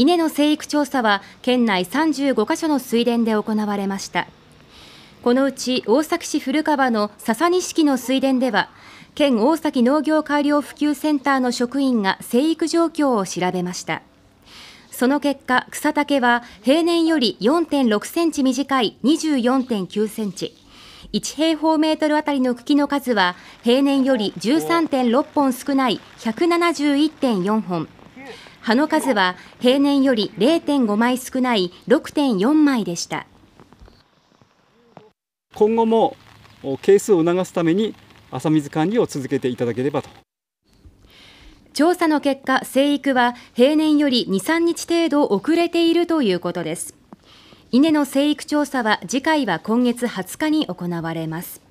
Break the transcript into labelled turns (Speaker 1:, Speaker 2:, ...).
Speaker 1: 稲の生育調査は県内35カ所の水田で行われましたこのうち大崎市古川の笹錦の水田では県大崎農業改良普及センターの職員が生育状況を調べましたその結果草丈は平年より4.6センチ短い24.9センチ1平方メートルあたりの茎の数は平年より13.6本少ない171.4本葉の数は平年より0.5枚少ない6.4枚でした
Speaker 2: 今後も係数を促すために朝水管理を続けていただければと
Speaker 1: 調査の結果生育は平年より23日程度遅れているということです稲の生育調査は次回は今月20日に行われます